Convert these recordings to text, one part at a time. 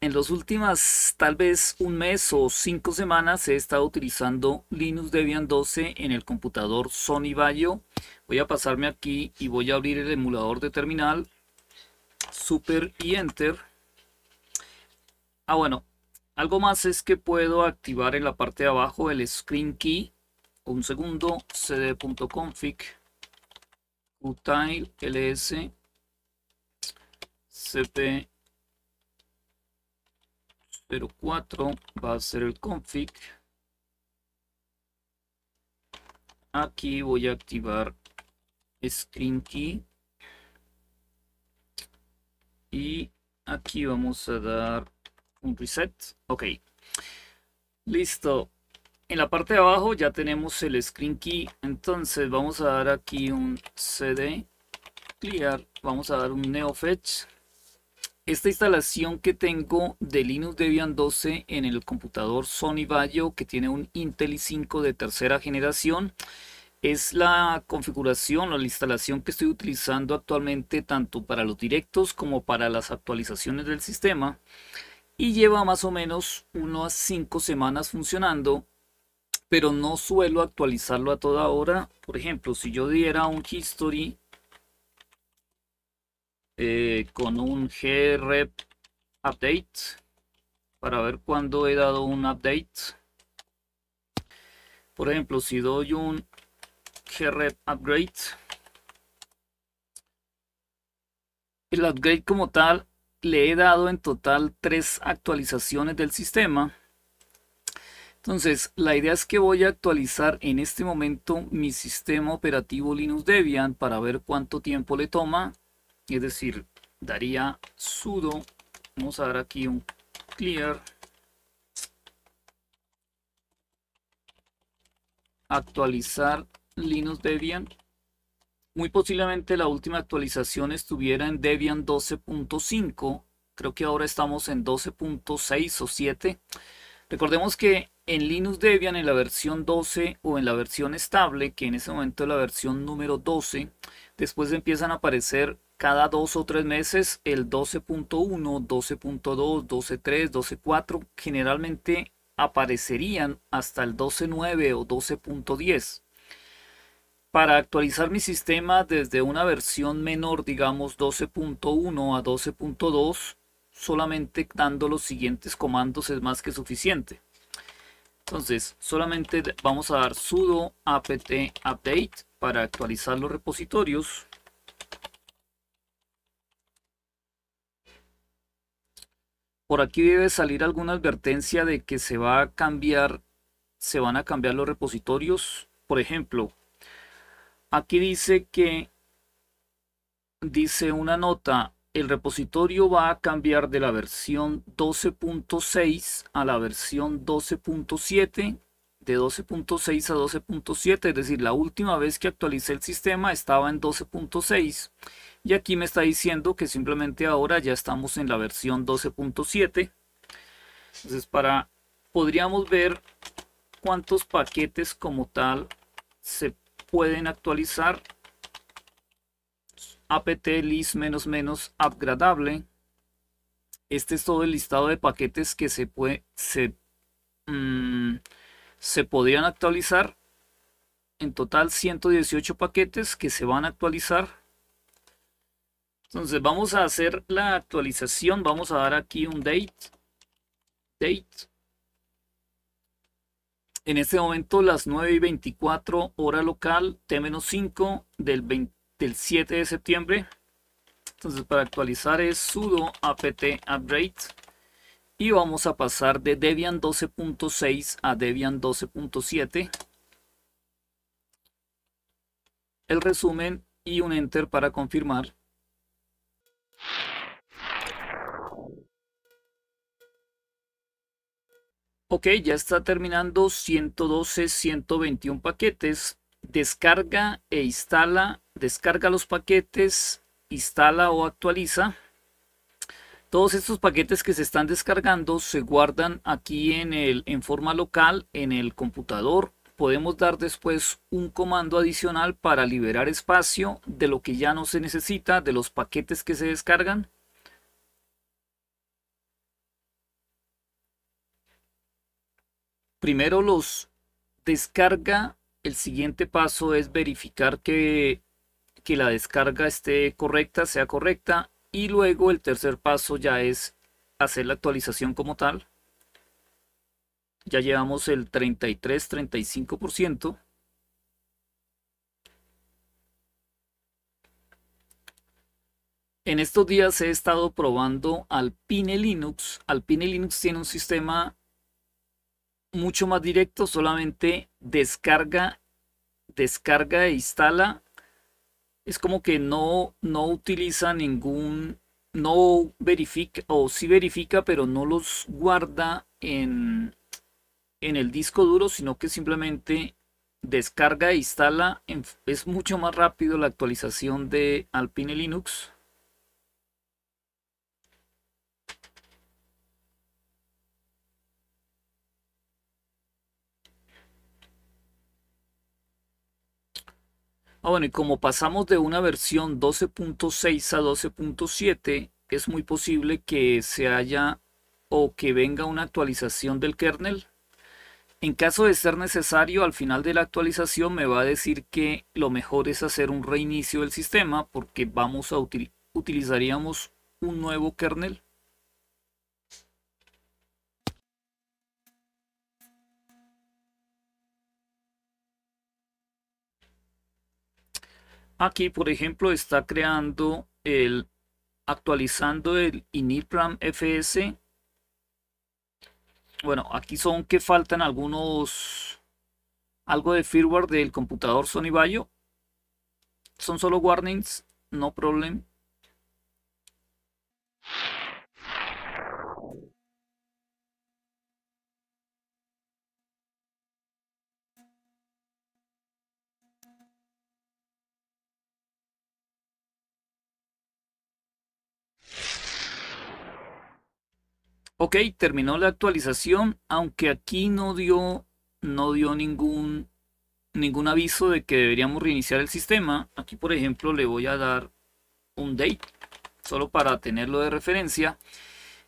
En los últimas tal vez un mes o cinco semanas he estado utilizando Linux Debian 12 en el computador Sony Vaio. Voy a pasarme aquí y voy a abrir el emulador de terminal. Super y Enter. Ah bueno, algo más es que puedo activar en la parte de abajo el Screen Key. Un segundo, cd.config, utile ls, cp pero 4 va a ser el config. Aquí voy a activar screen key. Y aquí vamos a dar un reset. Ok. Listo. En la parte de abajo ya tenemos el screen key. Entonces vamos a dar aquí un cd clear. Vamos a dar un neofetch esta instalación que tengo de Linux Debian 12 en el computador Sony Vaio que tiene un Intel i5 de tercera generación es la configuración o la instalación que estoy utilizando actualmente tanto para los directos como para las actualizaciones del sistema y lleva más o menos 1 a 5 semanas funcionando pero no suelo actualizarlo a toda hora por ejemplo si yo diera un history eh, con un grep update para ver cuándo he dado un update. Por ejemplo, si doy un grep upgrade, el upgrade como tal le he dado en total tres actualizaciones del sistema. Entonces, la idea es que voy a actualizar en este momento mi sistema operativo Linux Debian para ver cuánto tiempo le toma es decir, daría sudo, vamos a dar aquí un clear, actualizar Linux Debian. Muy posiblemente la última actualización estuviera en Debian 12.5. Creo que ahora estamos en 12.6 o 7. Recordemos que en Linux Debian, en la versión 12 o en la versión estable, que en ese momento es la versión número 12, después empiezan a aparecer cada dos o tres meses el 12.1, 12.2, 12.3, 12.4 generalmente aparecerían hasta el 12.9 o 12.10. Para actualizar mi sistema desde una versión menor, digamos 12.1 a 12.2, solamente dando los siguientes comandos es más que suficiente. Entonces, solamente vamos a dar sudo apt update para actualizar los repositorios Por aquí debe salir alguna advertencia de que se va a cambiar, se van a cambiar los repositorios. Por ejemplo, aquí dice que, dice una nota, el repositorio va a cambiar de la versión 12.6 a la versión 12.7 de 12.6 a 12.7, es decir, la última vez que actualicé el sistema estaba en 12.6 y aquí me está diciendo que simplemente ahora ya estamos en la versión 12.7. Entonces, para podríamos ver cuántos paquetes como tal se pueden actualizar. apt list menos menos upgradable. Este es todo el listado de paquetes que se puede se, mm, se podrían actualizar en total 118 paquetes que se van a actualizar entonces vamos a hacer la actualización vamos a dar aquí un date date en este momento las 9 y 24 hora local T-5 del, del 7 de septiembre entonces para actualizar es sudo apt update y vamos a pasar de Debian 12.6 a Debian 12.7. El resumen y un Enter para confirmar. Ok, ya está terminando 112, 121 paquetes. Descarga e instala, descarga los paquetes, instala o actualiza. Todos estos paquetes que se están descargando se guardan aquí en, el, en forma local en el computador. Podemos dar después un comando adicional para liberar espacio de lo que ya no se necesita, de los paquetes que se descargan. Primero los descarga. El siguiente paso es verificar que, que la descarga esté correcta, sea correcta y luego el tercer paso ya es hacer la actualización como tal. Ya llevamos el 33-35%. En estos días he estado probando Alpine Linux. Alpine Linux tiene un sistema mucho más directo, solamente descarga, descarga e instala es como que no, no utiliza ningún, no verifica, o sí verifica, pero no los guarda en, en el disco duro, sino que simplemente descarga e instala. es mucho más rápido la actualización de Alpine Linux Ah, bueno, y como pasamos de una versión 12.6 a 12.7, es muy posible que se haya o que venga una actualización del kernel. En caso de ser necesario, al final de la actualización me va a decir que lo mejor es hacer un reinicio del sistema porque vamos a utilizaríamos un nuevo kernel Aquí, por ejemplo, está creando el, actualizando el initram fs. Bueno, aquí son que faltan algunos, algo de firmware del computador Sony Vaio. Son solo warnings, no problem. Ok, terminó la actualización, aunque aquí no dio, no dio ningún, ningún aviso de que deberíamos reiniciar el sistema. Aquí, por ejemplo, le voy a dar un date, solo para tenerlo de referencia.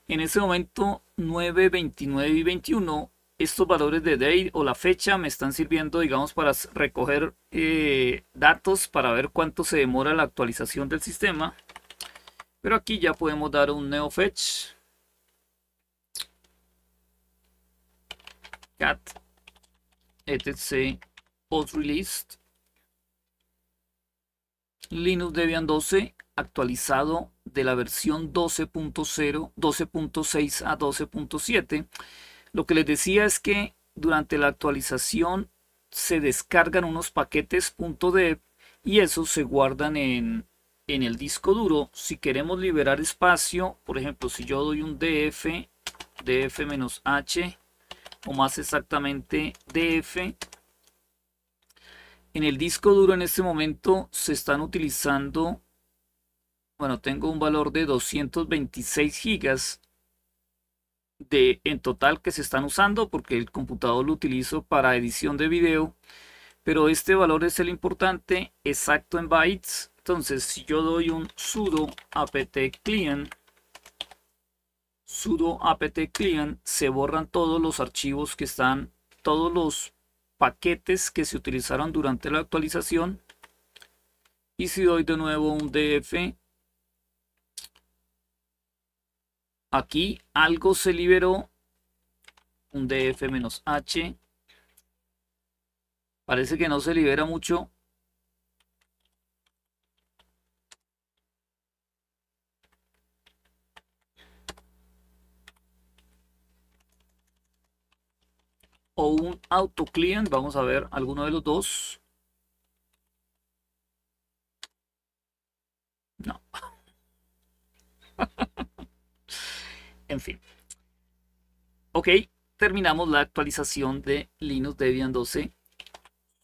En este momento, 9, 29 y 21, estos valores de date o la fecha me están sirviendo, digamos, para recoger eh, datos para ver cuánto se demora la actualización del sistema. Pero aquí ya podemos dar un neofetch cat etc post released Linux Debian 12 actualizado de la versión 12.0, 12.6 a 12.7. Lo que les decía es que durante la actualización se descargan unos paquetes .deb y esos se guardan en, en el disco duro. Si queremos liberar espacio, por ejemplo, si yo doy un df, df-h, o más exactamente DF. En el disco duro en este momento se están utilizando, bueno, tengo un valor de 226 gigas de, en total que se están usando porque el computador lo utilizo para edición de video. Pero este valor es el importante, exacto en bytes. Entonces, si yo doy un sudo apt client sudo apt client se borran todos los archivos que están, todos los paquetes que se utilizaron durante la actualización. Y si doy de nuevo un df, aquí algo se liberó, un df-h, parece que no se libera mucho, o un auto Vamos a ver alguno de los dos. No. en fin. Ok, terminamos la actualización de Linux Debian 12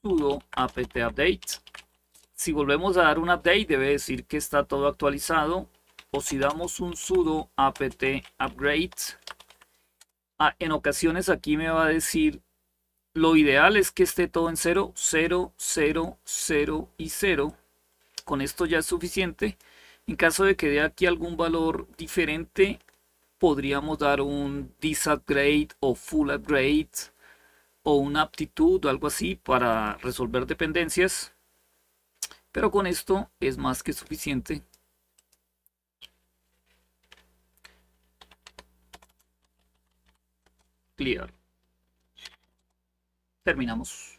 sudo apt update. Si volvemos a dar un update, debe decir que está todo actualizado. O si damos un sudo apt upgrade, ah, en ocasiones aquí me va a decir lo ideal es que esté todo en 0, 0, 0, 0 y 0. Con esto ya es suficiente. En caso de que dé aquí algún valor diferente, podríamos dar un disupgrade o full upgrade o una aptitud o algo así para resolver dependencias. Pero con esto es más que suficiente. Clear terminamos.